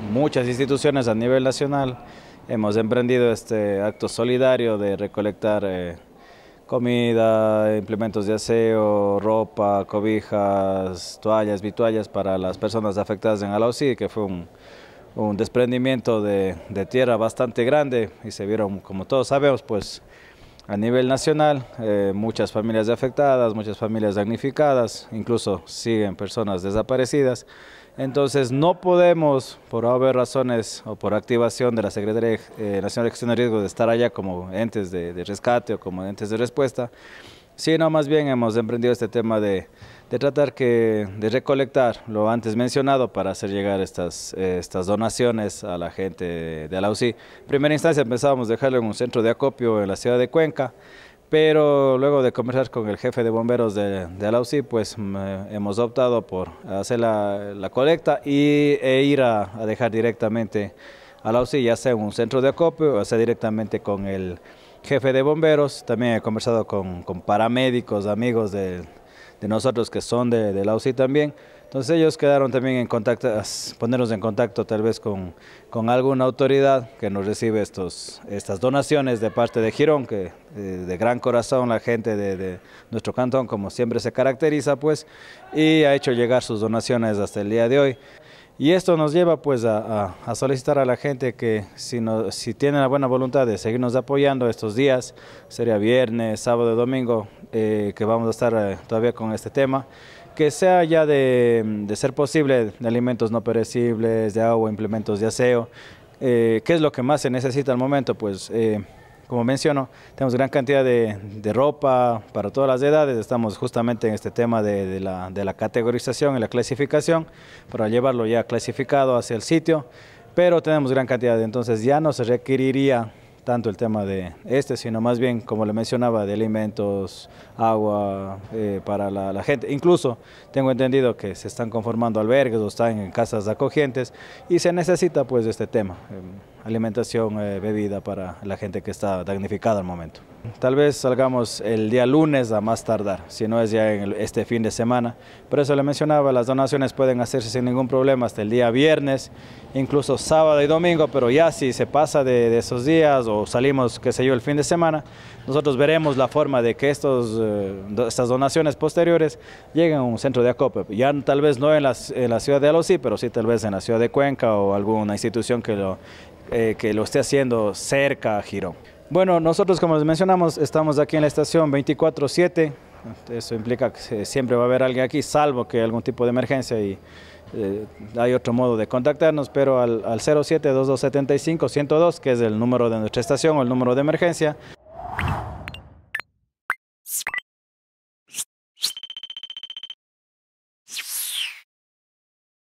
Muchas instituciones a nivel nacional hemos emprendido este acto solidario de recolectar eh, comida, implementos de aseo, ropa, cobijas, toallas, vituallas para las personas afectadas en Alausí, que fue un, desprendimiento de, tierra bastante grande y se vieron, como todos sabemos, pues a nivel nacional, eh, muchas familias afectadas, muchas familias damnificadas, incluso siguen personas desaparecidas. Entonces no podemos, por haber razones o por activación de la Secretaría eh, Nacional de Gestión de Riesgo, de estar allá como entes de, de rescate o como entes de respuesta, Sí, no, más bien hemos emprendido este tema de, tratar que, de recolectar lo antes mencionado para hacer llegar estas, eh, estas donaciones a la gente de Alausí. En primera instancia pensábamos dejarlo en un centro de acopio en la ciudad de Cuenca, pero luego de conversar con el jefe de bomberos de, de Alausí, pues mm, hemos optado por hacer la, colecta y, e ir a, dejar directamente a Alausí, ya sea en un centro de acopio o sea directamente con el jefe de bomberos, también he conversado con, paramédicos, amigos de, nosotros que son de, la UCI también. Entonces ellos quedaron también en contacto, ponernos en contacto tal vez con, alguna autoridad que nos recibe estos, estas donaciones de parte de Girón, que eh, de gran corazón la gente de, nuestro cantón, como siempre se caracteriza, pues, y ha hecho llegar sus donaciones hasta el día de hoy. Y esto nos lleva pues a, solicitar a la gente que si, no, si tiene la buena voluntad de seguirnos apoyando estos días, sería viernes, sábado domingo, eh, que vamos a estar eh, todavía con este tema, que sea ya de, ser posible de alimentos no perecibles, de agua, implementos de aseo, eh, es lo que más se necesita al momento, pues eh, como menciono, tenemos gran cantidad de, ropa para todas las edades, estamos justamente en este tema de, la, categorización y la clasificación para llevarlo ya clasificado hacia el sitio, pero tenemos gran cantidad, entonces ya no se requeriría tanto el tema de este, sino más bien, como le mencionaba, de alimentos, agua eh, para la, la, gente. Incluso tengo entendido que se están conformando albergues o están en casas acogientes y se necesita pues este tema alimentación, eh, bebida para la gente que está damnificada al momento. Tal vez salgamos el día lunes a más tardar, si no es ya en este fin de semana. Por eso le mencionaba, las donaciones pueden hacerse sin ningún problema hasta el día viernes, incluso sábado y domingo, pero ya si se pasa de, esos días o salimos, qué sé yo, el fin de semana, nosotros veremos la forma de que estos, eh, estas donaciones posteriores lleguen a un centro de acopio. Ya tal vez no en, en la ciudad de Alosí, pero sí tal vez en la ciudad de Cuenca o alguna institución que lo, eh, que lo esté haciendo cerca a Girón. Bueno, nosotros como les mencionamos, estamos aquí en la estación 24-7, eso implica que siempre va a haber alguien aquí, salvo que algún tipo de emergencia y eh, hay otro modo de contactarnos, pero al, al 07-2275-102, que es el número de nuestra estación o el número de emergencia.